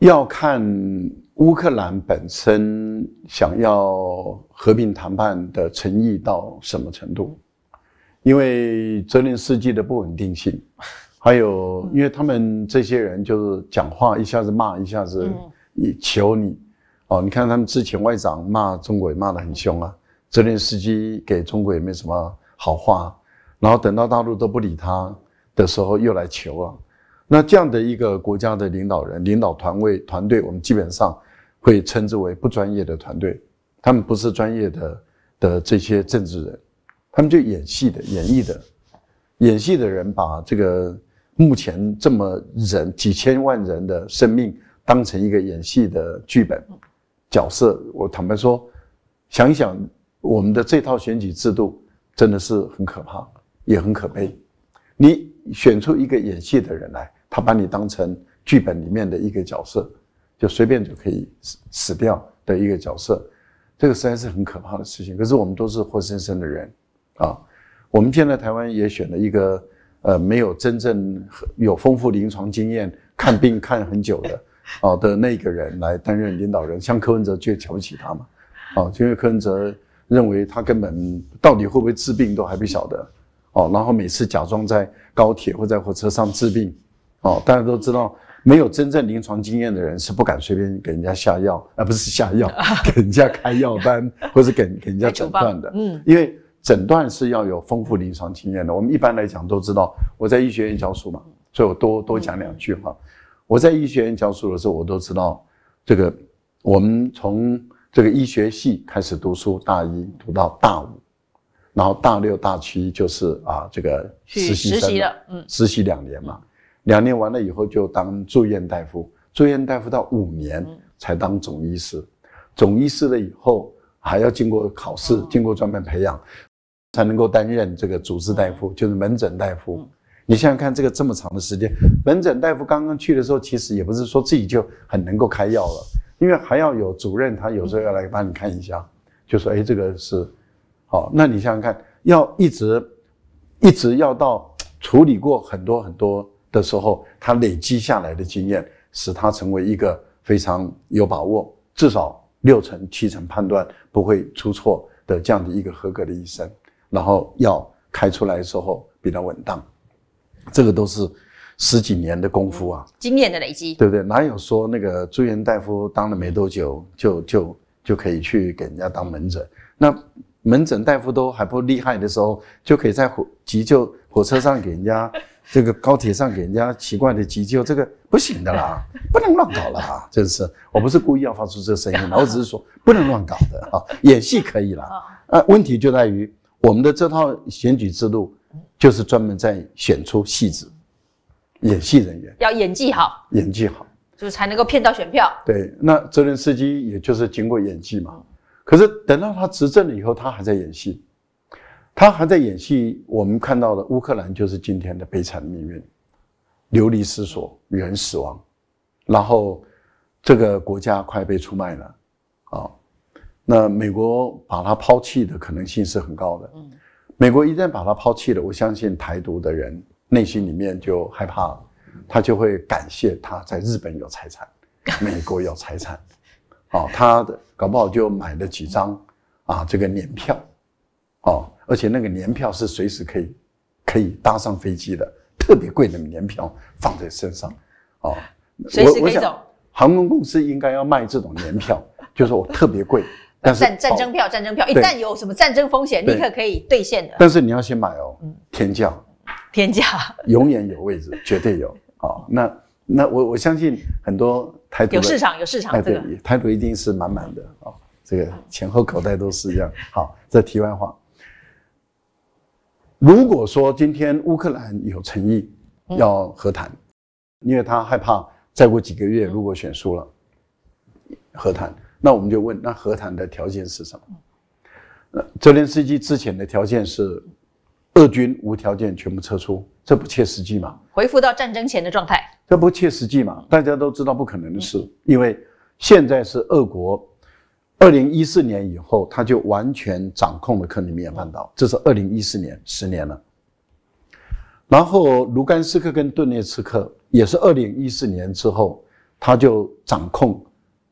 要看乌克兰本身想要和平谈判的诚意到什么程度，因为泽连斯基的不稳定性，还有因为他们这些人就是讲话一下子骂一下子，你求你，哦，你看他们之前外长骂中国骂得很凶啊，泽连斯基给中国也没什么好话，然后等到大陆都不理他的时候，又来求了。那这样的一个国家的领导人、领导团位、团队，我们基本上会称之为不专业的团队。他们不是专业的的这些政治人，他们就演戏的、演绎的、演戏的人，把这个目前这么人几千万人的生命当成一个演戏的剧本、角色。我坦白说，想一想，我们的这套选举制度真的是很可怕，也很可悲。你选出一个演戏的人来。他把你当成剧本里面的一个角色，就随便就可以死死掉的一个角色，这个实在是很可怕的事情。可是我们都是活生生的人，啊，我们现在台湾也选了一个呃没有真正有丰富临床经验、看病看很久的，哦的那个人来担任领导人，像柯文哲就瞧不起他嘛，哦，因为柯文哲认为他根本到底会不会治病都还不晓得，哦，然后每次假装在高铁或在火车上治病。哦，大家都知道，没有真正临床经验的人是不敢随便给人家下药 啊，不是下药，给人家开药单，或是给给人家诊断的。嗯，因为诊断是要有丰富临床经验的。我们一般来讲都知道，我在医学院教书嘛，所以我多多讲两句哈。我在医学院教书的时候，我都知道，这个我们从这个医学系开始读书，大一读到大五，然后大六、大七就是啊，这个实习了，嗯，实习两年嘛。两年完了以后就当住院大夫，住院大夫到五年才当总医师，总医师了以后还要经过考试，经过专门培养，才能够担任这个主治大夫，就是门诊大夫。你想想看，这个这么长的时间，门诊大夫刚刚去的时候，其实也不是说自己就很能够开药了，因为还要有主任，他有时候要来帮你看一下，就说哎，这个是，好，那你想想看，要一直，一直要到处理过很多很多。的时候，他累积下来的经验，使他成为一个非常有把握，至少六成七成判断不会出错的这样的一个合格的医生。然后要开出来的时候比较稳当，这个都是十几年的功夫啊，经验的累积，对不对？哪有说那个住院大夫当了没多久就就就可以去给人家当门诊？那门诊大夫都还不厉害的时候，就可以在急救。火车上给人家 这个高铁上给人家奇怪的急救，这个不行的啦，不能乱搞了啊！真是，我不是故意要发出这声音，我只是说不能乱搞的啊。演戏可以了，啊，问题就在于我们的这套选举制度就是专门在选出戏子、演戏人员，要演技好，演技好，就是才能够骗到选票。对，那泽连斯基也就是经过演技嘛，可是等到他执政了以后，他还在演戏。他还在演戏，我们看到的乌克兰就是今天的悲惨命运，流离失所，人死亡，然后这个国家快被出卖了，啊，那美国把他抛弃的可能性是很高的。美国一旦把他抛弃了，我相信台独的人内心里面就害怕，他就会感谢他在日本有财产，美国有财产，啊，他的搞不好就买了几张啊这个年票，啊。而且那个年票是随时可以，可以搭上飞机的，特别贵的年票放在身上，啊，随时可以走。航空公司应该要卖这种年票，就是我特别贵，但是战战争票，战争票一旦有什么战争风险，立刻可以兑现的。但是你要先买哦，天价，天价，永远有位置，绝对有。哦，那那我我相信很多台有市场有市场，哎，对，台独一定是满满的哦，这个前后口袋都是这样。好，这题外话。如果说今天乌克兰有诚意要和谈，因为他害怕再过几个月如果选输了，和谈，那我们就问，那和谈的条件是什么？泽连斯基之前的条件是，俄军无条件全部撤出，这不切实际嘛？恢复到战争前的状态，这不切实际嘛？大家都知道不可能的事，因为现在是俄国。二零一四年以后，他就完全掌控了克里米亚半岛，这是二零一四年，十年了。然后卢甘斯克跟顿涅茨克也是二零一四年之后，他就掌控，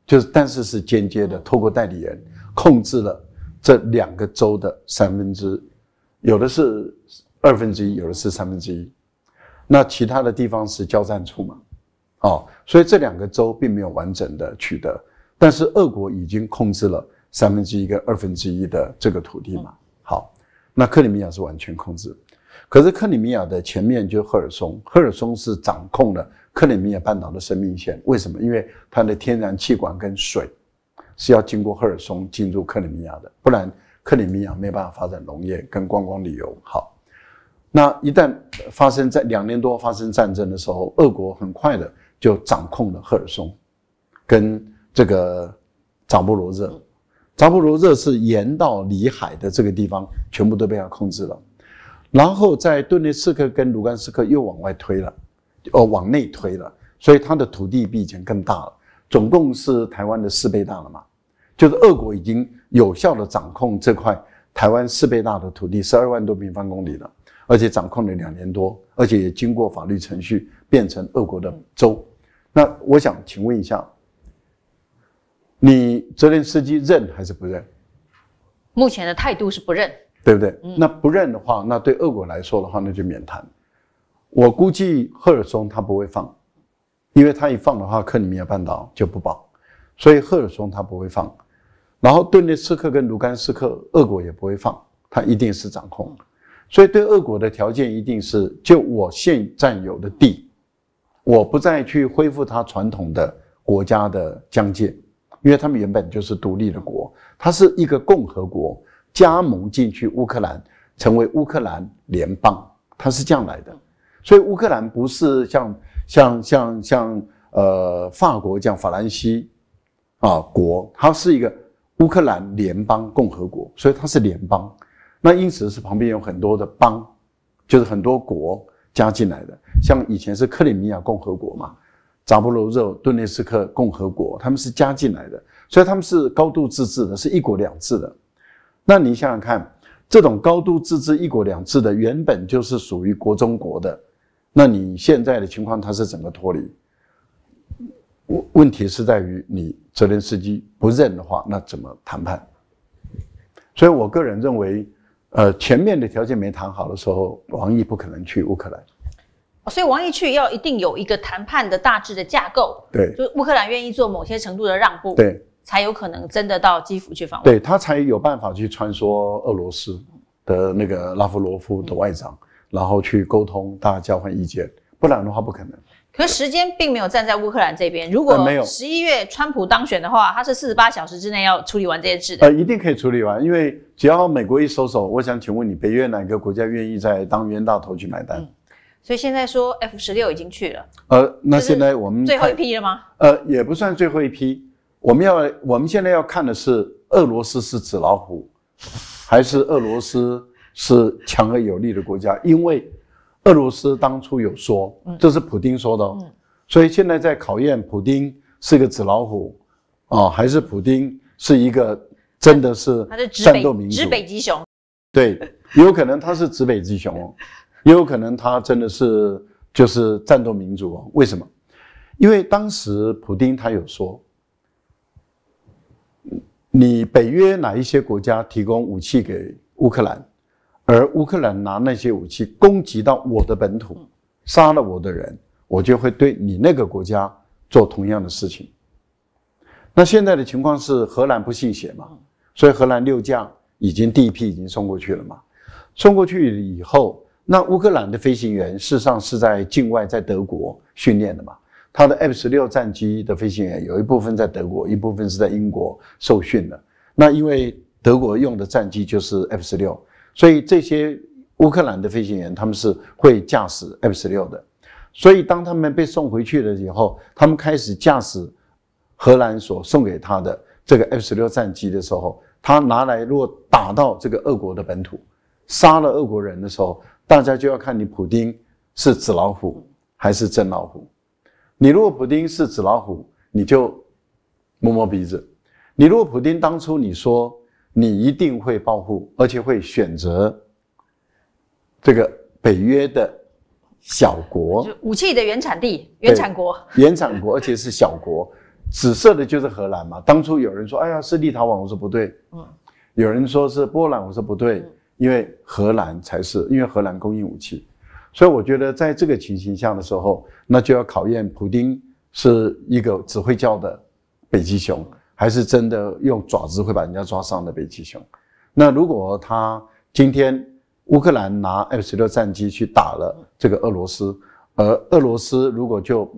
就是但是是间接的，透过代理人控制了这两个州的三分之，有的是二分之一，有的是三分之一。那其他的地方是交战处嘛，哦，所以这两个州并没有完整的取得。但是俄国已经控制了三分之一跟二分之一的这个土地嘛。好，那克里米亚是完全控制，可是克里米亚的前面就赫尔松，赫尔松是掌控了克里米亚半岛的生命线。为什么？因为它的天然气管跟水是要经过赫尔松进入克里米亚的，不然克里米亚没办法发展农业跟观光旅游。好，那一旦发生在两年多发生战争的时候，俄国很快的就掌控了赫尔松，跟。这个扎波罗热，扎波罗热是沿到里海的这个地方，全部都被他控制了。然后在顿涅茨克跟卢甘斯克又往外推了，哦，往内推了，所以他的土地比以前更大了，总共是台湾的四倍大了嘛？就是俄国已经有效的掌控这块台湾四倍大的土地，十二万多平方公里了，而且掌控了两年多，而且也经过法律程序变成俄国的州。那我想请问一下。你泽连斯基认还是不认？目前的态度是不认，对不对？那不认的话，那对俄国来说的话，那就免谈。我估计赫尔松他不会放，因为他一放的话，克里米亚半岛就不保，所以赫尔松他不会放。然后顿涅茨克跟卢甘斯克，俄国也不会放，他一定是掌控。所以对俄国的条件一定是，就我现占有的地，我不再去恢复他传统的国家的疆界。因为他们原本就是独立的国，它是一个共和国，加盟进去乌克兰，成为乌克兰联邦，它是这样来的。所以乌克兰不是像像像像呃法国这样法兰西啊国，它是一个乌克兰联邦共和国，所以它是联邦。那因此是旁边有很多的邦，就是很多国加进来的，像以前是克里米亚共和国嘛。扎波罗热、顿涅茨克共和国，他们是加进来的，所以他们是高度自治的，是一国两制的。那你想想看，这种高度自治、一国两制的，原本就是属于国中国的。那你现在的情况，它是怎么脱离？问问题是在于你泽连斯基不认的话，那怎么谈判？所以我个人认为，呃，前面的条件没谈好的时候，王毅不可能去乌克兰。所以王毅去要一定有一个谈判的大致的架构，对，就乌克兰愿意做某些程度的让步，对，才有可能真的到基辅去访问，对他才有办法去穿梭俄罗斯的那个拉夫罗夫的外长，然后去沟通，大家交换意见，不然的话不可能。可时间并没有站在乌克兰这边，如果没有十一月川普当选的话，他是四十八小时之内要处理完这些事的，呃，一定可以处理完，因为只要美国一收手，我想请问你，北约哪个国家愿意再当冤大头去买单？所以现在说 F 十六已经去了，呃，那现在我们最后一批了吗？呃，也不算最后一批，我们要我们现在要看的是俄罗斯是纸老虎，还是俄罗斯是强而有力的国家？因为俄罗斯当初有说，这是普丁说的，所以现在在考验普丁是一个纸老虎，啊，还是普丁是一个真的是战斗民族？纸北极熊？对，有可能他是指北极熊。也有可能他真的是就是战斗民族哦。为什么？因为当时普京他有说：“你北约哪一些国家提供武器给乌克兰，而乌克兰拿那些武器攻击到我的本土，杀了我的人，我就会对你那个国家做同样的事情。”那现在的情况是荷兰不信邪嘛，所以荷兰六将已经第一批已经送过去了嘛，送过去以后。那乌克兰的飞行员事实上是在境外，在德国训练的嘛。他的 F 十六战机的飞行员有一部分在德国，一部分是在英国受训的。那因为德国用的战机就是 F 十六，所以这些乌克兰的飞行员他们是会驾驶 F 十六的。所以当他们被送回去了以后，他们开始驾驶荷兰所送给他的这个 F 十六战机的时候，他拿来如果打到这个俄国的本土。杀了俄国人的时候，大家就要看你普丁是纸老虎还是真老虎。你如果普丁是纸老虎，你就摸摸鼻子；你如果普丁当初你说你一定会报复，而且会选择这个北约的小国武器的原产地、原产国、原产国，而且是小国，紫色的就是荷兰嘛。当初有人说：“哎呀，是立陶宛。”我说不对。嗯。有人说是波兰，我说不对。因为荷兰才是，因为荷兰供应武器，所以我觉得在这个情形下的时候，那就要考验普京是一个只会叫的北极熊，还是真的用爪子会把人家抓伤的北极熊。那如果他今天乌克兰拿 F 十六战机去打了这个俄罗斯，而俄罗斯如果就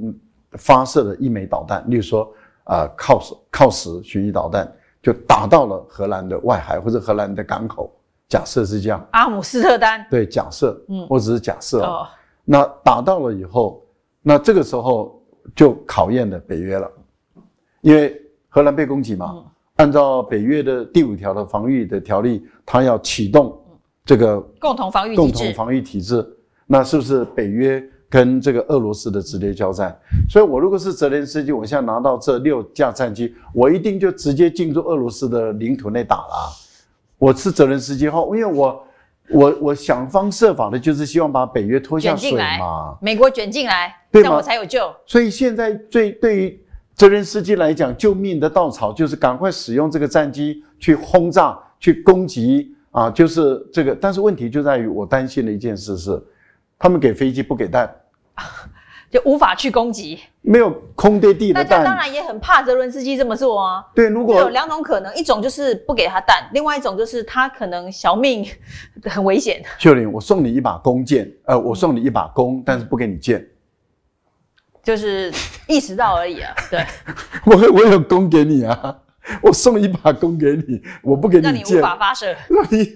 发射了一枚导弹，例如说啊，靠靠锆巡弋导弹就打到了荷兰的外海或者荷兰的港口。假设是这样，阿姆斯特丹对假设，嗯，我只是假设哦、那打到了以后，那这个时候就考验了北约了，因为荷兰被攻击嘛，按照北约的第五条的防御的条例，它要启动这个共同防御共同防御体制。那是不是北约跟这个俄罗斯的直接交战？所以我如果是泽连斯基，我现在拿到这六架战机，我一定就直接进入俄罗斯的领土内打了。我是责任司机后，因为我我我想方设法的，就是希望把北约拖下水嘛，美国卷进来，这样我才有救。所以现在最对于责任司机来讲，救命的稻草就是赶快使用这个战机去轰炸、去攻击啊，就是这个。但是问题就在于，我担心的一件事是，他们给飞机不给弹。就无法去攻击，没有空对地的弹。那当然也很怕泽伦斯基这么做啊。对，如果有两种可能，一种就是不给他弹，另外一种就是他可能小命 很危险。秀玲，我送你一把弓箭，呃，我送你一把弓，但是不给你箭，就是意识到而已啊。对，我我有弓给你啊，我送一把弓给你，我不给你箭，让你无法发射。那你。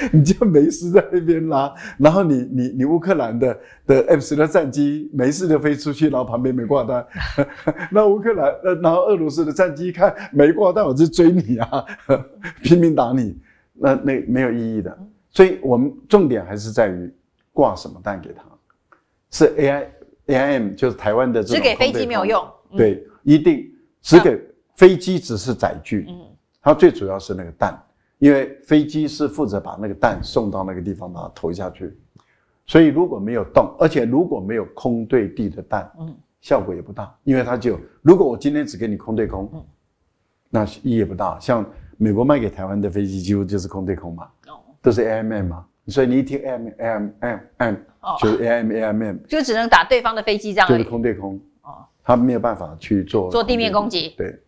你就没事在那边拉，然后你你你乌克兰的的 F 十的战机没事就飞出去，然后旁边没挂弹，那乌克兰呃然后俄罗斯的战机一看没挂弹，我就追你啊，拼命打你，那那没有意义的。所以我们重点还是在于挂什么弹给他，是 AI AIM 就是台湾的只给飞机没有用，对，一定只给飞机只是载具，嗯，它最主要是那个弹。因为飞机是负责把那个弹送到那个地方把它投下去，所以如果没有动，而且如果没有空对地的弹，嗯，效果也不大。因为它就如果我今天只给你空对空，嗯，那意义不大。像美国卖给台湾的飞机几乎就是空对空嘛，哦，都是 a m m 嘛。所以你一听 a m a m a m 就是 a m a m m 就只能打对方的飞机这样，就是空对空。哦，他没有办法去做做地面攻击，对。